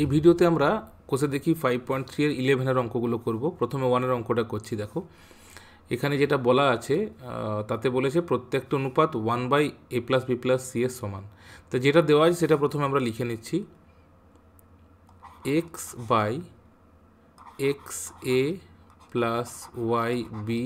এই ভিডিওতে আমরা কোষে দেখি ফাইভ পয়েন্ট থ্রি এর ইলেভেনের অঙ্কগুলো করব প্রথমে ওয়ানের অঙ্কটা করছি দেখো এখানে যেটা বলা আছে তাতে বলেছে প্রত্যেকটা অনুপাত one by A plus B plus C এর সমান তো যেটা দেওয়া আছে সেটা প্রথমে আমরা লিখে নিচ্ছি X by X A plus Y B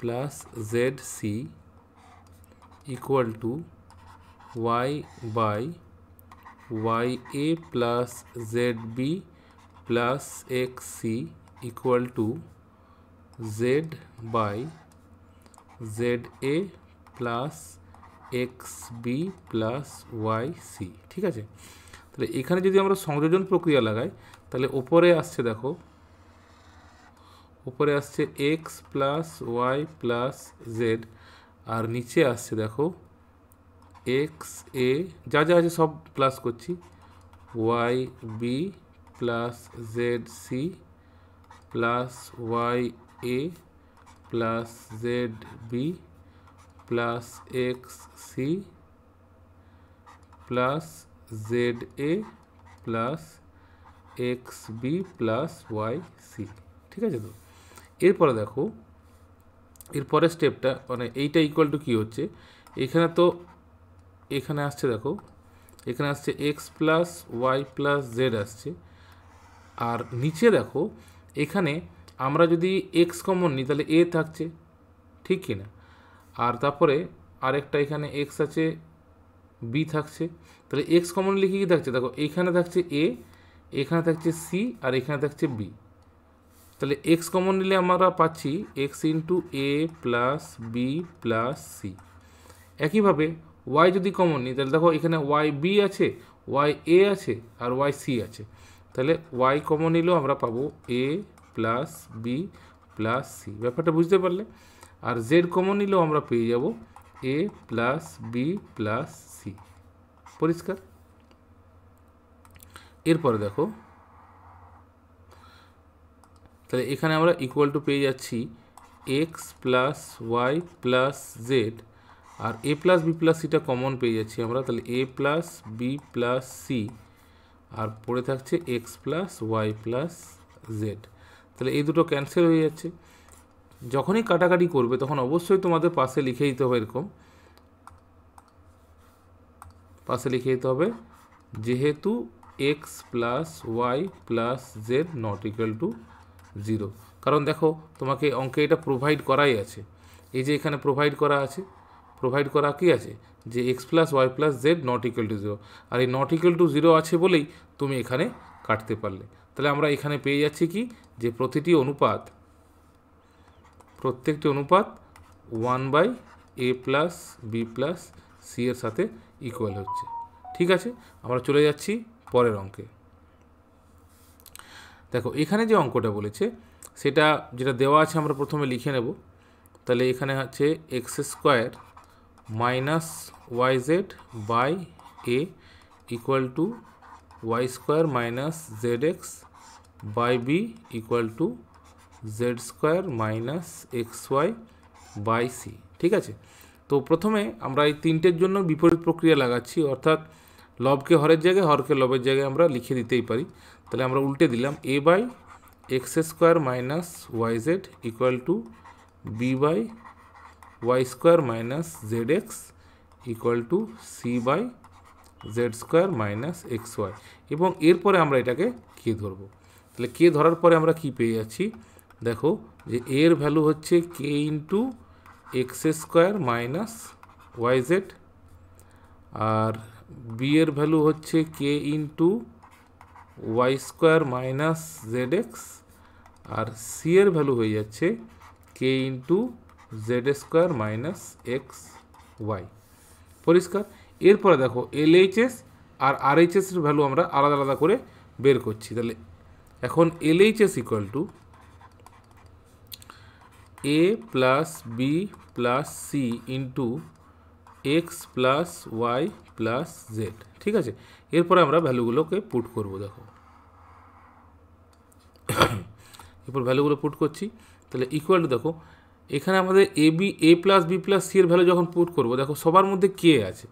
plus Z C equal to Y by y a plus z b plus x c equal to z by z a plus x b plus y c ঠিক আছে তাহলে এখানে যদি আমরা সংযোজন প্রক্রিয়া লাগাই তাহলে ওপরে আসছে দেখো উপরে আসছে X plus Y plus Z আর নিচে আসছে দেখো এক্স এ যা যা আছে সব প্লাস করছি Y B plus Z C plus Y A plus Z B plus X C plus Z A plus X B plus Y C ঠিক আছে তো এরপরে দেখো এরপরের স্টেপটা মানে এইটা ইকুয়াল টু কী হচ্ছে এখানে তো এখানে আসছে দেখো এখানে আসছে X plus Y plus Z আসছে আর নিচে দেখো এখানে আমরা যদি এক্স কমন নিই তাহলে এ থাকছে ঠিক কি না আর তারপরে আরেকটা এখানে এক্স আছে বি থাকছে তাহলে এক্স কমন লিখে কী থাকছে দেখো এখানে থাকছে এ এখানে থাকছে সি আর এখানে থাকছে বি তাহলে এক্স কমন নিলে আমরা পাচ্ছি X into A plus B plus C একইভাবে ওয়াই যদি কমন নিই তাহলে দেখো এখানে ওয়াই বি আছে ওয়াই এ আছে আর ওয়াই সি আছে তাহলে ওয়াই কমন নিলেও আমরা পাবো A plus B plus C ব্যাপারটা বুঝতে পারলে আর জেড কমন নিলেও আমরা পেয়ে যাব A plus B plus C পরিষ্কার এরপরে দেখো তাহলে এখানে আমরা ইকুয়াল টু পেয়ে যাচ্ছি X plus Y plus Z আর এ প্লাস বি প্লাস সিটা কমন পেয়ে যাচ্ছি আমরা তাহলে A plus B plus C আর পড়ে থাকছে X plus Y plus Z তাহলে এই দুটো ক্যান্সেল হয়ে যাচ্ছে যখনই কাটাকাটি করবে তখন অবশ্যই তোমাদের পাশে লিখে দিতে হবে এরকম পাশে লিখে দিতে হবে যেহেতু X plus Y plus Z not equal to zero কারণ দেখো তোমাকে অঙ্কে এটা প্রোভাইড করাই আছে এই যে এখানে প্রোভাইড করা আছে প্রোভাইড করা কী আছে যে X plus Y plus Z not equal to zero আর এই নট ইকুয়াল টু জিরো আছে বলেই তুমি এখানে কাটতে পারলে তাহলে আমরা এখানে পেয়ে যাচ্ছি কি যে প্রতিটি অনুপাত প্রত্যেকটি অনুপাত one by A plus B plus C এর সাথে ইকুয়াল হচ্ছে ঠিক আছে আমরা চলে যাচ্ছি পরের অঙ্কে দেখো এখানে যে অঙ্কটা বলেছে সেটা যেটা দেওয়া আছে আমরা প্রথমে লিখে নেব তাহলে এখানে হচ্ছে x square minus Y Z by A equal to Y square minus Z X by B equal to Z square minus x Y by C ঠিক আছে তো প্রথমে আমরা এই তিনটের জন্য বিপরীত প্রক্রিয়া লাগাচ্ছি অর্থাৎ লবকে হরের জায়গায় হরকে লবের জায়গায় আমরা লিখে দিতেই পারি তাহলে আমরা উল্টে দিলাম A by x square minus Y Z equal to B by y square minus zx equal to c by z square minus xy এবং এরপরে আমরা এটাকে কে ধরব তাহলে কে ধরার পরে আমরা কি পেয়ে যাচ্ছি দেখো যে এর ভ্যালু হচ্ছে K into X square minus Y Z আর বি এর ভ্যালু হচ্ছে K into Y square minus Z X আর সি এর ভ্যালু হয়ে যাচ্ছে K into Z square minus x Y পরিষ্কার এরপরে দেখো এলএইচএস আর এর ভ্যালু আমরা আলাদা আলাদা করে বের করছি তাহলে এখন LHS equal to A plus B plus C into x plus Y plus Z ঠিক আছে এরপরে আমরা ভ্যালুগুলোকে পুট করব দেখো এরপর ভ্যালুগুলো পুট করছি তাহলে ইকুয়াল টু দেখো এখানে আমাদের A B A plus B plus C এর ভ্যালু যখন পুট করবো দেখো সবার মধ্যে কে আছে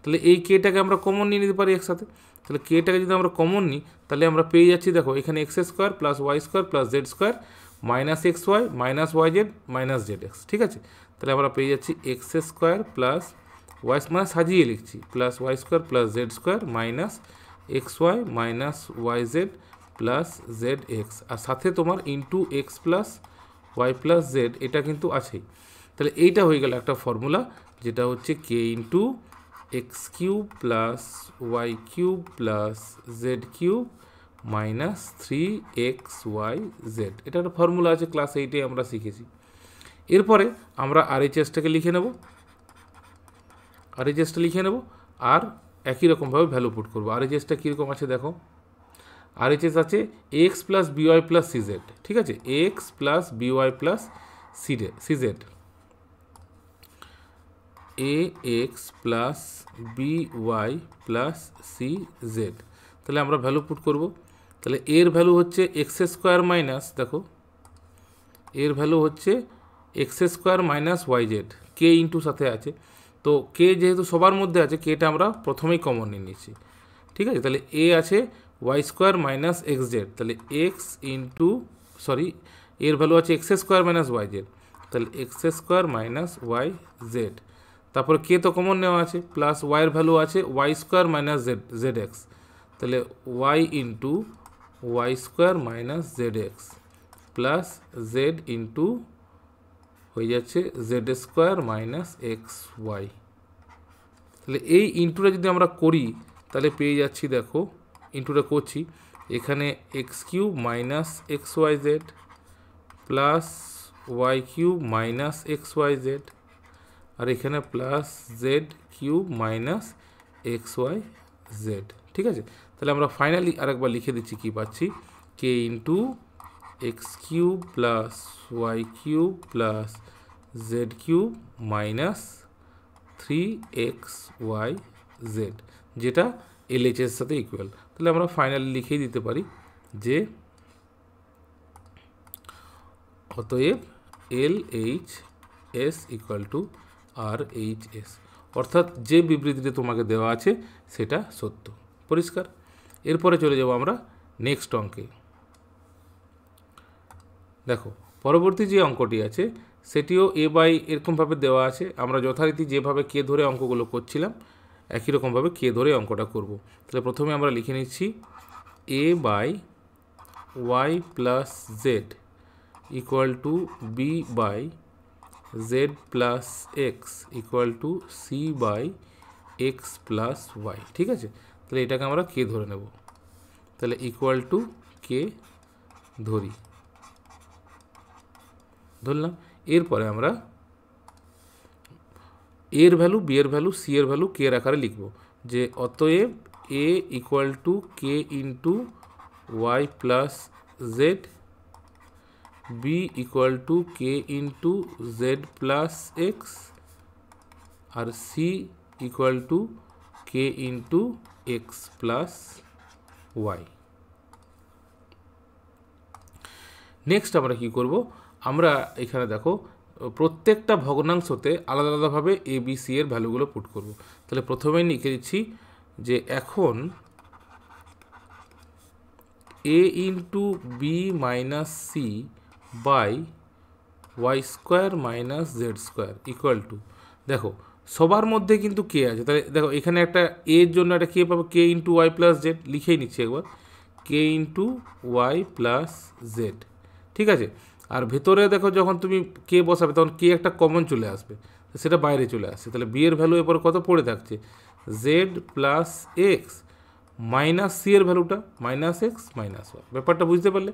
তাহলে এই কেটাকে আমরা কমন নিয়ে নিতে পারি একসাথে তাহলে কেটাকে যদি আমরা কমন নিই তাহলে আমরা পেয়ে যাচ্ছি দেখো এখানে X square plus Y square plus Z square minus x Y minus Y Z minus Z X ঠিক আছে তাহলে আমরা পেয়ে যাচ্ছি এক্স স্কোয়ার প্লাস ওয়াই মানে সাজিয়ে লিখছি plus Y square plus Z square minus x Y minus Y Z plus Z X আর সাথে তোমার into x plus Y plus Z এটা কিন্তু আছেই তাহলে এইটা হয়ে গেল একটা ফর্মুলা যেটা হচ্ছে K into x cube plus Y cube plus Z cube minus three x Y Z এটা একটা ফর্মুলা আছে ক্লাস এইটে আমরা শিখেছি এরপরে আমরা আর এইচএসটাকে লিখে নেব আর এইচএসটা লিখে নেব আর একই রকমভাবে ভ্যালু পুট করবো আর এইচএসটা কীরকম আছে দেখো আর এইচ এস আছে X plus B Y plus C Z ঠিক আছে এক্স প্লাস বিওয়াই প্লাস সিডে C Z A X plus B Y plus C Z তাহলে আমরা ভ্যালু পুট করব তাহলে এর ভ্যালু হচ্ছে এক্স স্কোয়ার মাইনাস দেখো এর ভ্যালু হচ্ছে x square minus Y z k into সাথে আছে তো কে যেহেতু সবার মধ্যে আছে কেটা আমরা প্রথমেই কমন নিয়ে নিয়েছি ঠিক আছে তাহলে এ আছে y square minus x z তাহলে এক্স ইন্টু সরি এর ভ্যালু আছে x square minus Y z তাহলে x square minus Y z তারপর কে তো কমন নেওয়া আছে প্লাস ওয়াইয়ের ভ্যালু আছে y square minus z z x তাহলে y into Y square minus Z x plus z into হয়ে যাচ্ছে z square minus x y তাহলে এই ইন্টুটা যদি আমরা করি তাহলে পেয়ে যাচ্ছি দেখো ইন্টুটা করছি এখানে x cube minus x Y Z plus Y cube minus x Y Z আর এখানে plus Z cube minus x Y z ঠিক আছে তাহলে আমরা ফাইনালি আরেকবার লিখে দিচ্ছি কি পাচ্ছি k into x cube plus Y cube plus Z cube minus three x Y z যেটা এলএচের সাথে ইকুয়াল তাহলে আমরা ফাইনালি লিখেই দিতে পারি যে অতএব L H S equal to R H S অর্থাৎ যে বিবৃতিটি তোমাকে দেওয়া আছে সেটা সত্য পরিষ্কার এরপরে চলে যাব আমরা নেক্সট অঙ্কে দেখো পরবর্তী যে অঙ্কটি আছে সেটিও এ বাই এরকমভাবে দেওয়া আছে আমরা যথারীতি যেভাবে কে ধরে অঙ্কগুলো করছিলাম একই রকমভাবে কে ধরে অঙ্কটা করব তাহলে প্রথমে আমরা লিখে নিচ্ছি a by y plus z equal to B by z plus x equal to c by x plus y ঠিক আছে তাহলে এটাকে আমরা কে ধরে নেব তাহলে ইকুয়াল টু কে ধরি ধরলাম এরপরে আমরা এর ভ্যালু বি এর ভ্যালু সি এর ভ্যালু কে এর আকারে লিখব যে অতএব a equal to k into y plus Z b equal to k into z plus x আর c equal to k into x plus y next আমরা কি করব আমরা এখানে দেখো প্রত্যেকটা ভগ্নাংশতে আলাদা আলাদাভাবে এ বি সি এর ভ্যালুগুলো পুট করব তাহলে প্রথমেই লিখে দিচ্ছি যে এখন a into b minus c by y square minus z square equal to দেখো সবার মধ্যে কিন্তু কে আছে তাহলে দেখো এখানে একটা এ এর জন্য একটা কে পাবো k into y plus z লিখেই নিচ্ছি একবার k into y plus Z ঠিক আছে আর ভেতরে দেখো যখন তুমি কে বসাবে তখন কে একটা কমন চলে আসবে সেটা বাইরে চলে আসছে তাহলে বি এর ভ্যালু এরপর কত পড়ে থাকছে z plus x minus c এর ভ্যালুটা মাইনাস এক্স মাইনাস ওয়াই ব্যাপারটা বুঝতে পারলে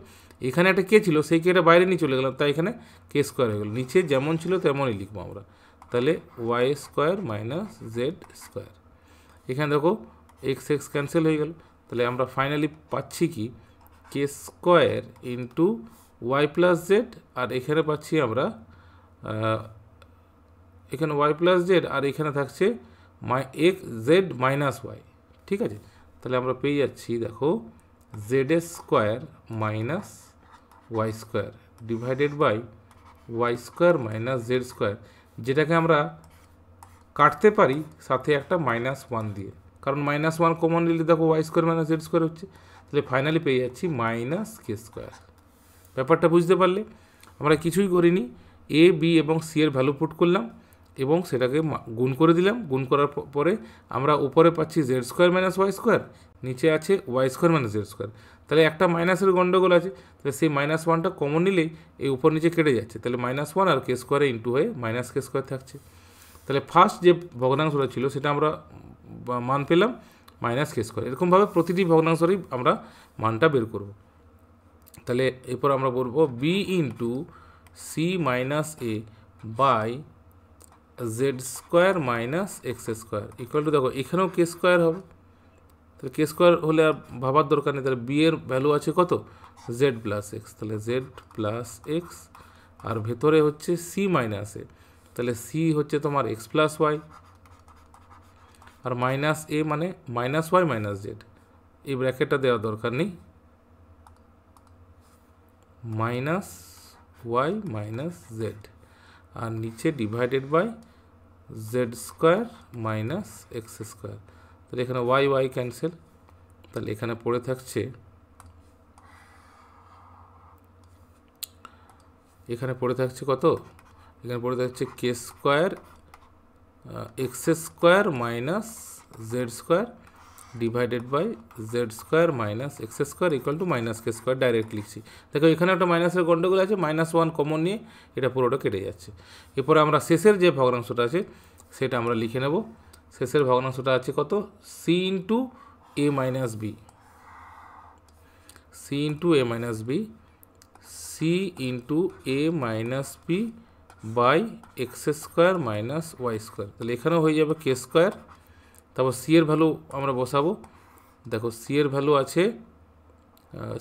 এখানে একটা কে ছিল সেই কেটা বাইরে নিয়ে চলে গেলাম তাই এখানে কে স্কোয়ার হয়ে গেল নিচে যেমন ছিল তেমনই লিখবো আমরা তাহলে y square minus z square এখানে দেখো এক্স এক্স ক্যান্সেল হয়ে গেল তাহলে আমরা ফাইনালি পাচ্ছি কি k square into y plus Z আর এখানে পাচ্ছি আমরা এখানে ওয়াই প্লাস জেড আর এখানে থাকছে my x z minus y ঠিক আছে তাহলে আমরা পেয়ে যাচ্ছি দেখো z square minus y square divided by y square minus z square যেটাকে আমরা কাটতে পারি সাথে একটা মাইনাস ওয়ান দিয়ে কারণ মাইনাস ওয়ান কমন নিলে দেখো y square minus z square হচ্ছে তাহলে ফাইনালি পেয়ে যাচ্ছি মাইনাস কে স্কোয়ার ব্যাপারটা বুঝতে পারলে আমরা কিছুই করিনি এ বি এবং সি এর ভ্যালু পুট করলাম এবং সেটাকে গুণ করে দিলাম গুণ করার পরে আমরা উপরে পাচ্ছি z square minus y square নিচে আছে y square minus z square তাহলে একটা মাইনাসের গণ্ডগোল আছে তাহলে সেই মাইনাস ওয়ানটা কমন নিলেই এই উপর নিচে কেটে যাচ্ছে তাহলে মাইনাস ওয়ান আর কে স্কোয়ারে ইন্টু হয়ে মাইনাস কে স্কোয়ার থাকছে তাহলে ফার্স্ট যে ভগ্নাংশটা ছিল সেটা আমরা মান পেলাম মাইনাস কে স্কোয়ার এরকমভাবে প্রতিটি ভগ্নাংশরই আমরা মানটা বের করবো তাহলে এরপর আমরা বলবো b into c minus a by z square minus x square equal to দেখো এখানেও কে স্কোয়ার হবে তাহলে কে স্কোয়ার হলে আর ভাবার দরকার নেই তাহলে বি এর ভ্যালু আছে কত জেড প্লাস এক্স তাহলে জেড প্লাস এক্স আর ভেতরে হচ্ছে সি মাইনাস এ তাহলে সি হচ্ছে তোমার এক্স প্লাস ওয়াই আর মাইনাস এ মানে মাইনাস ওয়াই মাইনাস জেড এই ব্র্যাকেটটা দেওয়া দরকার নেই মাইনাস ওয়াই মাইনাস জেড আর নিচে divided by z square minus x square তাহলে এখানে ওয়াই ওয়াই ক্যান্সেল তাহলে এখানে পড়ে থাকছে এখানে পড়ে থাকছে কত এখানে পড়ে থাকছে k square x square minus z square divided by z square minus x square equal to minus k square direct লিখছি দেখো এখানে একটা মাইনাসের গন্ডগোল আছে মাইনাস ওয়ান কমন নিয়ে এটা পুরোটা কেটে যাচ্ছে এরপরে আমরা শেষের যে ভগ্নাংশটা আছে সেটা আমরা লিখে নেব শেষের ভগ্নাংশটা আছে কত c into a minus b c into a minus b c into a minus b by x square minus y square তাহলে এখানেও হয়ে যাবে কে স্কোয়ার তারপর সি এর ভ্যালু আমরা বসাবো দেখো সি এর ভ্যালু আছে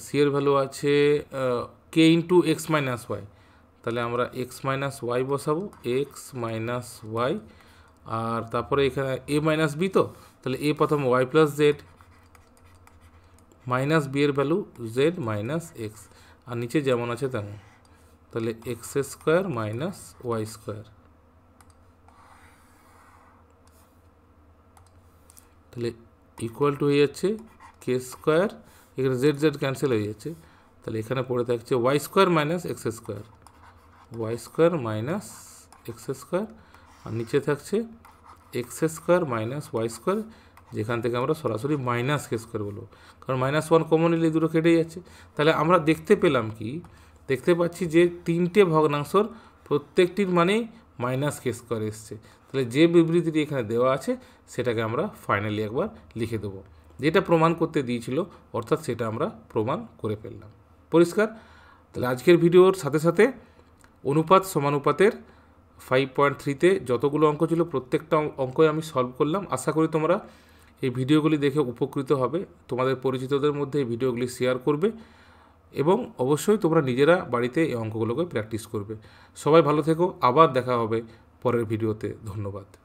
সি এর ভ্যালু আছে k into x minus y তাহলে আমরা এক্স মাইনাস ওয়াই বসাবো এক্স মাইনাস ওয়াই আর তারপরে এখানে এ মাইনাস বি তো তাহলে এ প্রথম y plus z minus b এর ভ্যালু জেড মাইনাস এক্স আর নিচে যেমন আছে তেমন তাহলে x square minus y square তাহলে ইকুয়াল টু হয়ে যাচ্ছে কে স্কোয়ার এখানে জেড জেড ক্যান্সেল হয়ে যাচ্ছে তাহলে এখানে পড়ে থাকছে y square minus x square y square minus x square আর নিচে থাকছে x square minus y square যেখান থেকে আমরা সরাসরি মাইনাস কে স্কোয়ার বলবো কারণ মাইনাস ওয়ান কমন নিলে দুটো কেটে যাচ্ছে তাহলে আমরা দেখতে পেলাম কি দেখতে পাচ্ছি যে তিনটে ভগ্নাংশর প্রত্যেকটির মানেই মাইনাস কেস করে এসছে তাহলে যে বিবৃতিটি এখানে দেওয়া আছে সেটাকে আমরা ফাইনালি একবার লিখে দেবো যেটা প্রমাণ করতে দিয়েছিল অর্থাৎ সেটা আমরা প্রমাণ করে ফেললাম পরিষ্কার তাহলে আজকের ভিডিওর সাথে সাথে অনুপাত সমানুপাতের ফাইভ পয়েন্ট থ্রিতে যতগুলো অঙ্ক ছিল প্রত্যেকটা অঙ্কই আমি সলভ করলাম আশা করি তোমরা এই ভিডিওগুলি দেখে উপকৃত হবে তোমাদের পরিচিতদের মধ্যে এই ভিডিওগুলি শেয়ার করবে এবং অবশ্যই তোমরা নিজেরা বাড়িতে এই অঙ্কগুলোকে প্র্যাকটিস করবে সবাই ভালো থেকো আবার দেখা হবে পরের ভিডিওতে ধন্যবাদ